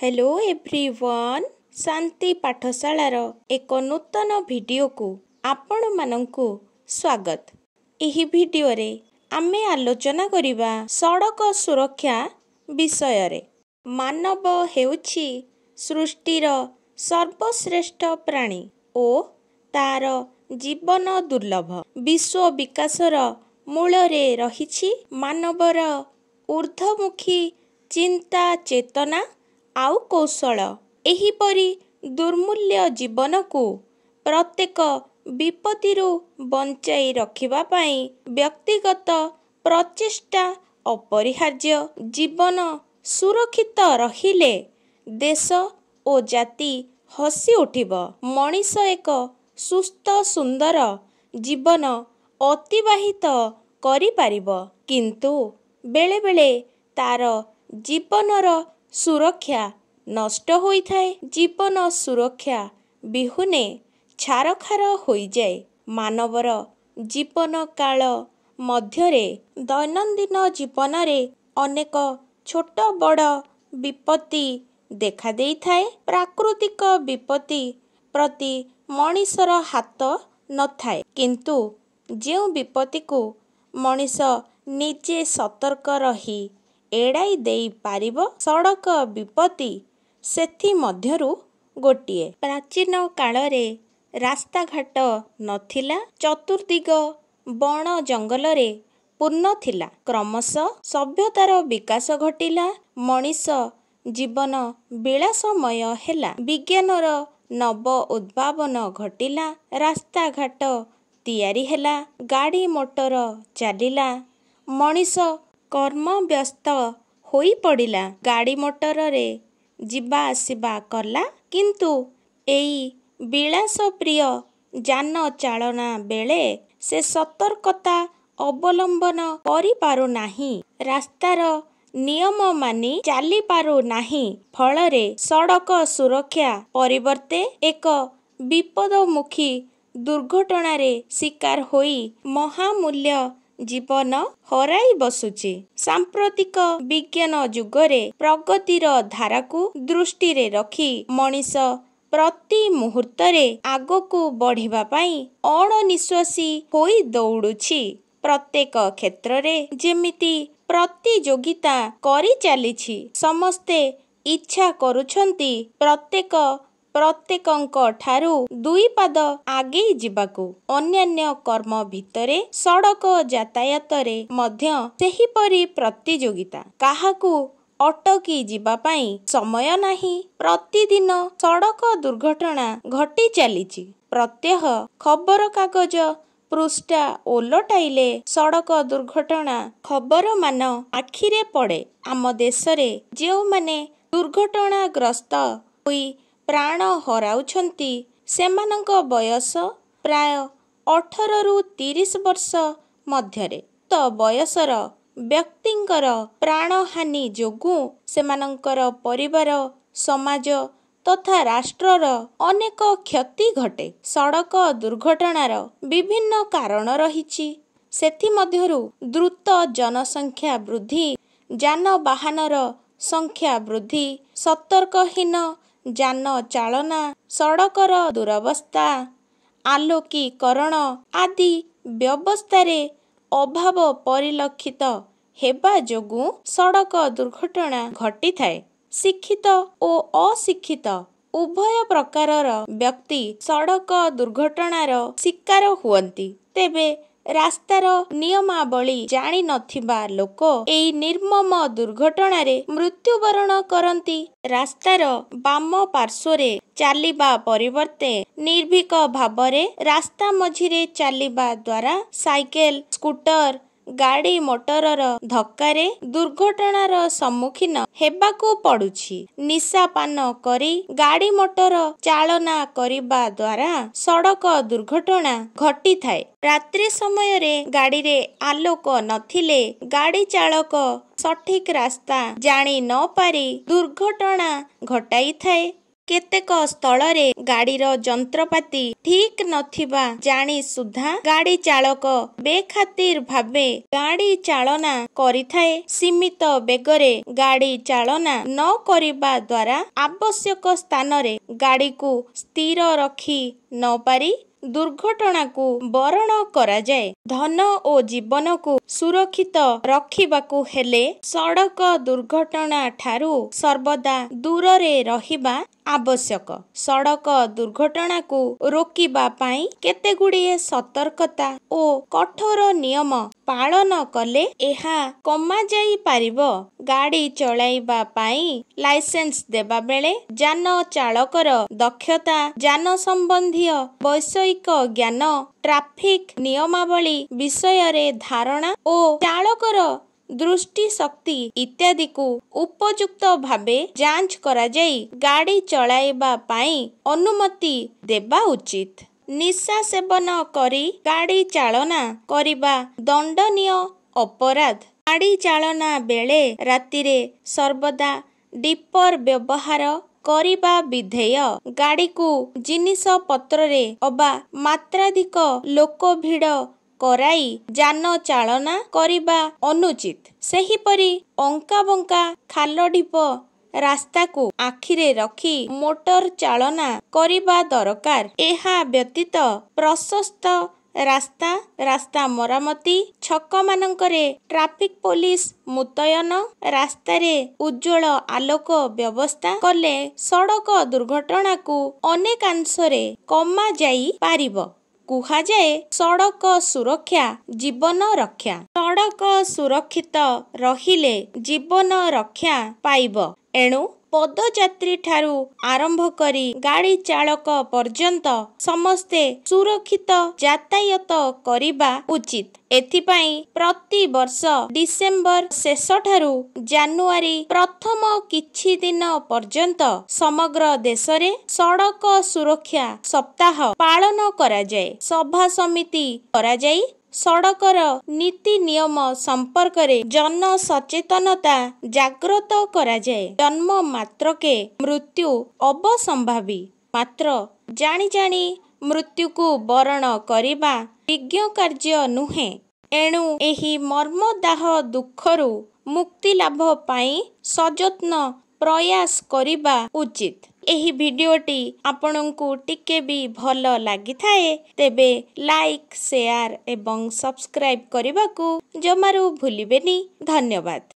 hello everyone ଶାନ୍ତି ପାଠଶାଳାର ଏକ ନୂତନ ଭିଡ଼ିଓକୁ ଆପଣମାନଙ୍କୁ ସ୍ୱାଗତ ଏହି ଭିଡ଼ିଓରେ ଆମେ ଆଲୋଚନା କରିବା ସଡ଼କ ସୁରକ୍ଷା ବିଷୟରେ ମାନବ ହେଉଛି ସୃଷ୍ଟିର ସର୍ବଶ୍ରେଷ୍ଠ ପ୍ରାଣୀ ଓ ତା'ର ଜୀବନ ଦୁର୍ଲଭ ବିଶ୍ୱ ବିକାଶର ମୂଳରେ ରହିଛି ମାନବର ଊର୍ଦ୍ଧ୍ୱମୁଖୀ ଚିନ୍ତା ଚେତନା ଆଉ କୌଶଳ ଏହିପରି ଦୁର୍ମୂଲ୍ୟ ଜୀବନକୁ ପ୍ରତ୍ୟେକ ବିପତ୍ତିରୁ ବଞ୍ଚାଇ ରଖିବା ପାଇଁ ବ୍ୟକ୍ତିଗତ ପ୍ରଚେଷ୍ଟା ଅପରିହାର୍ଯ୍ୟ ଜୀବନ ସୁରକ୍ଷିତ ରହିଲେ ଦେଶ ଓ ଜାତି ହସି ଉଠିବ ମଣିଷ ଏକ ସୁସ୍ଥ ସୁନ୍ଦର ଜୀବନ ଅତିବାହିତ କରିପାରିବ କିନ୍ତୁ ବେଳେବେଳେ ତା'ର ଜୀବନର ସୁରକ୍ଷା ନଷ୍ଟ ହୋଇଥାଏ ଜୀବନ ସୁରକ୍ଷା ବିହୁନେ ଛାରଖାର ହୋଇଯାଏ ମାନବର ଜୀବନ କାଳ ମଧ୍ୟରେ ଦୈନନ୍ଦିନ ଜୀବନରେ ଅନେକ ଛୋଟ ବଡ଼ ବିପତ୍ତି ଦେଖାଦେଇଥାଏ ପ୍ରାକୃତିକ ବିପତ୍ତି ପ୍ରତି ମଣିଷର ହାତ ନଥାଏ କିନ୍ତୁ ଯେଉଁ ବିପତ୍ତିକୁ ମଣିଷ ନିଜେ ସତର୍କ ରହି ଏଡ଼ାଇ ଦେଇପାରିବ ସଡ଼କ ବିପତ୍ତି ସେଥିମଧ୍ୟରୁ ଗୋଟିଏ ପ୍ରାଚୀନ କାଳରେ ରାସ୍ତାଘାଟ ନଥିଲା ଚତୁର୍ଦ୍ଦିଗ ବଣ ଜଙ୍ଗଲରେ ପୂର୍ଣ୍ଣ ଥିଲା କ୍ରମଶଃ ସଭ୍ୟତାର ବିକାଶ ଘଟିଲା ମଣିଷ ଜୀବନ ବିଳାସମୟ ହେଲା ବିଜ୍ଞାନର ନବ ଉଦ୍ଭାବନ ଘଟିଲା ରାସ୍ତାଘାଟ ତିଆରି ହେଲା ଗାଡ଼ି ମୋଟର ଚାଲିଲା ମଣିଷ କର୍ମ ବ୍ୟସ୍ତ ହୋଇପଡ଼ିଲା ଗାଡ଼ି ମଟରରେ ଯିବା ଆସିବା କଲା କିନ୍ତୁ ଏଇ ବିଳାସପ୍ରିୟ ଯାନ ଚାଳନା ବେଳେ ସେ ସତର୍କତା ଅବଲମ୍ବନ କରିପାରୁନାହିଁ ରାସ୍ତାର ନିୟମ ମାନି ଚାଲିପାରୁ ନାହିଁ ଫଳରେ ସଡ଼କ ସୁରକ୍ଷା ପରିବର୍ତ୍ତେ ଏକ ବିପଦମୁଖୀ ଦୁର୍ଘଟଣାରେ ଶିକାର ହୋଇ ମହାମୂଲ୍ୟ ଜୀବନ ହରାଇ ବସୁଛି ସାମ୍ପ୍ରତିକ ବିଜ୍ଞାନ ଯୁଗରେ ପ୍ରଗତିର ଧାରାକୁ ଦୃଷ୍ଟିରେ ରଖି ମଣିଷ ପ୍ରତି ମୁହୂର୍ତ୍ତରେ ଆଗକୁ ବଢ଼ିବା ପାଇଁ ଅଣନିଶ୍ୱାସୀ ହୋଇ ଦୌଡ଼ୁଛି ପ୍ରତ୍ୟେକ କ୍ଷେତ୍ରରେ ଯେମିତି ପ୍ରତିଯୋଗିତା କରିଚାଲିଛି ସମସ୍ତେ ଇଚ୍ଛା କରୁଛନ୍ତି ପ୍ରତ୍ୟେକ ପ୍ରତ୍ୟେକଙ୍କ ଠାରୁ ଦୁଇ ପାଦ ଆଗେଇ ଯିବାକୁ ଅନ୍ୟାନ୍ୟ କର୍ମ ଭିତରେ ସଡ଼କ ଯାତାୟାତରେ ମଧ୍ୟ ସେହିପରି ପ୍ରତିଯୋଗିତା କାହାକୁ ଅଟକି ଯିବା ପାଇଁ ସମୟ ନାହିଁ ପ୍ରତିଦିନ ସଡ଼କ ଦୁର୍ଘଟଣା ଘଟି ଚାଲିଛି ପ୍ରତ୍ୟହ ଖବରକାଗଜ ପୃଷ୍ଠା ଓଲଟାଇଲେ ସଡ଼କ ଦୁର୍ଘଟଣା ଖବରମାନ ଆଖିରେ ପଡ଼େ ଆମ ଦେଶରେ ଯେଉଁମାନେ ଦୁର୍ଘଟଣାଗ୍ରସ୍ତ ହୋଇ ପ୍ରାଣ ହରାଉଛନ୍ତି ସେମାନଙ୍କ ବୟସ ପ୍ରାୟ ଅଠରରୁ ତିରିଶ ବର୍ଷ ମଧ୍ୟରେ ତ ବୟସର ବ୍ୟକ୍ତିଙ୍କର ପ୍ରାଣହାନି ଯୋଗୁଁ ସେମାନଙ୍କର ପରିବାର ସମାଜ ତଥା ରାଷ୍ଟ୍ରର ଅନେକ କ୍ଷତି ଘଟେ ସଡ଼କ ଦୁର୍ଘଟଣାର ବିଭିନ୍ନ କାରଣ ରହିଛି ସେଥିମଧ୍ୟରୁ ଦ୍ରୁତ ଜନସଂଖ୍ୟା ବୃଦ୍ଧି ଯାନବାହନର ସଂଖ୍ୟା ବୃଦ୍ଧି ସତର୍କହୀନ ଯାନ ଚାଳନା ସଡ଼କର ଦୂରବସ୍ଥା ଆଲୋକୀକରଣ ଆଦି ବ୍ୟବସ୍ଥାରେ ଅଭାବ ପରିଲକ୍ଷିତ ହେବା ଯୋଗୁଁ ସଡ଼କ ଦୁର୍ଘଟଣା ଘଟିଥାଏ ଶିକ୍ଷିତ ଓ ଅଶିକ୍ଷିତ ଉଭୟ ପ୍ରକାରର ବ୍ୟକ୍ତି ସଡ଼କ ଦୁର୍ଘଟଣାର ଶିକାର ହୁଅନ୍ତି ତେବେ ରାସ୍ତାର ନିୟମାବଳୀ ଜାଣିନଥିବା ଲୋକ ଏହି ନିର୍ମମ ଦୁର୍ଘଟଣାରେ ମୃତ୍ୟୁବରଣ କରନ୍ତି ରାସ୍ତାର ବାମ ପାର୍ଶ୍ୱରେ ଚାଲିବା ପରିବର୍ତ୍ତେ ନିର୍ଭୀକ ଭାବରେ ରାସ୍ତା ମଝିରେ ଚାଲିବା ଦ୍ୱାରା ସାଇକେଲ ସ୍କୁଟର ଗାଡି ମୋଟରର ଧକ୍କାରେ ଦୁର୍ଘଟଣାର ସମ୍ମୁଖୀନ ହେବାକୁ ପଡୁଛି ନିଶାପାନ କରି ଗାଡି ମୋଟର ଚାଳନା କରିବା ଦ୍ୱାରା ସଡକ ଦୁର୍ଘଟଣା ଘଟିଥାଏ ରାତ୍ରି ସମୟରେ ଗାଡିରେ ଆଲୋକ ନଥିଲେ ଗାଡି ଚାଳକ ସଠିକ ରାସ୍ତା ଜାଣି ନ ପାରି ଦୁର୍ଘଟଣା ଘଟାଇଥାଏ କେତେକ ସ୍ଥଳରେ ଗାଡ଼ିର ଯନ୍ତ୍ରପାତି ଠିକ୍ ନଥିବା ଜାଣି ସୁଦ୍ଧା ଗାଡ଼ି ଚାଳକ ବେଖାତିର ଭାବେ ଗାଡ଼ି ଚାଳନା କରିଥାଏ ସୀମିତ ବେଗରେ ଗାଡ଼ି ଚାଳନା ନ କରିବା ଦ୍ୱାରା ଆବଶ୍ୟକ ସ୍ଥାନରେ ଗାଡ଼ିକୁ ସ୍ଥିର ରଖି ନ ପାରି ଦୁର୍ଘଟଣାକୁ ବରଣ କରାଯାଏ ଧନ ଓ ଜୀବନକୁ ସୁରକ୍ଷିତ ରଖିବାକୁ ହେଲେ ସଡ଼କ ଦୁର୍ଘଟଣା ଠାରୁ ସର୍ବଦା ଦୂରରେ ରହିବା ଆବଶ୍ୟକ ସଡ଼କ ଦୁର୍ଘଟଣାକୁ ରୋକିବା ପାଇଁ କେତେ ଗୁଡ଼ିଏ ସତର୍କତା ଓ କଠୋର ନିୟମ ପାଳନ କଲେ ଏହା କମାଯାଇ ପାରିବ ଗାଡ଼ି ଚଳାଇବା ପାଇଁ ଲାଇସେନ୍ସ ଦେବା ବେଳେ ଯାନ ଚାଳକର ଦକ୍ଷତା ଯାନ ସମ୍ବନ୍ଧୀୟ ବୈଷୟିକ ଜ୍ଞାନ ଟ୍ରାଫିକ୍ ନିୟମାବଳୀ ବିଷୟରେ ଧାରଣା ଓ ଚାଳକର ଦୃଷ୍ଟିଶକ୍ତି ଇତ୍ୟାଦିକୁ ଉପଯୁକ୍ତ ଭାବେ ଯାଞ୍ଚ କରାଯାଇ ଗାଡ଼ି ଚଳାଇବା ପାଇଁ ଅନୁମତି ଦେବା ଉଚିତ ନିଶା ସେବନ କରି ଗାଡ଼ି ଚାଳନା କରିବା ଦଣ୍ଡନୀୟ ଅପରାଧ ଗାଡ଼ି ଚାଳନା ବେଳେ ରାତିରେ ସର୍ବଦା ଡିପର ବ୍ୟବହାର କରିବା ବିଧେୟ ଗାଡ଼ିକୁ ଜିନିଷ ପତ୍ରରେ ଅବା ମାତ୍ରାଧିକ ଲୋକ ଭିଡ଼ କରାଇ ଯାନ ଚାଳନା କରିବା ଅନୁଚିତ ସେହିପରି ଅଙ୍କାବଙ୍କା ଖାଲଢିପ ରାସ୍ତାକୁ ଆଖିରେ ରଖି ମୋଟର ଚାଳନା କରିବା ଦରକାର ଏହା ବ୍ୟତୀତ ପ୍ରଶସ୍ତ ରାସ୍ତା ରାସ୍ତା ମରାମତି ଛକମାନଙ୍କରେ ଟ୍ରାଫିକ୍ ପୋଲିସ ମୁତୟନ ରାସ୍ତାରେ ଉଜ୍ଜଳ ଆଲୋକ ବ୍ୟବସ୍ଥା କଲେ ସଡ଼କ ଦୁର୍ଘଟଣାକୁ ଅନେକାଂଶରେ କମାଯାଇ ପାରିବ କୁହାଯାଏ ସଡ଼କ ସୁରକ୍ଷା ଜୀବନ ରକ୍ଷା ସଡ଼କ ସୁରକ୍ଷିତ ରହିଲେ ଜୀବନ ରକ୍ଷା ପାଇବ ଏଣୁ ପଦଯାତ୍ରୀ ଠାରୁ ଆରମ୍ଭ କରି ଗାଡି ଚାଳକ ପର୍ଯ୍ୟନ୍ତ ସମସ୍ତେ ସୁରକ୍ଷିତ ଯାତାୟତ କରିବା ଉଚିତ ଏଥିପାଇଁ ପ୍ରତି ବର୍ଷ ଡିସେମ୍ବର ଶେଷ ଠାରୁ ଜାନୁଆରୀ ପ୍ରଥମ କିଛି ଦିନ ପର୍ଯ୍ୟନ୍ତ ସମଗ୍ର ଦେଶରେ ସଡକ ସୁରକ୍ଷା ସପ୍ତାହ ପାଳନ କରାଯାଏ ସଭା ସମିତି କରାଯାଇ ସଡ଼କର ନୀତି ନିୟମ ସମ୍ପର୍କରେ ଜନ ସଚେତନତା ଜାଗ୍ରତ କରାଯାଏ ଜନ୍ମ ମାତ୍ରକେ ମୃତ୍ୟୁ ଅବସମ୍ଭାବୀ ମାତ୍ର ଜାଣି ଜାଣି ମୃତ୍ୟୁକୁ ବରଣ କରିବା ବିଜ୍ଞ କାର୍ଯ୍ୟ ନୁହେଁ ଏଣୁ ଏହି ମର୍ମଦାହ ଦୁଃଖରୁ ମୁକ୍ତିଲାଭ ପାଇଁ ସଯତ୍ନ ପ୍ରୟାସ କରିବା ଉଚିତ ଏହି ଭିଡ଼ିଓଟି ଆପଣଙ୍କୁ ଟିକେ ବି ଭଲ ଲାଗିଥାଏ ତେବେ ଲାଇକ୍ ସେୟାର ଏବଂ ସବସ୍କ୍ରାଇବ୍ କରିବାକୁ ଜମାରୁ ଭୁଲିବେନି ଧନ୍ୟବାଦ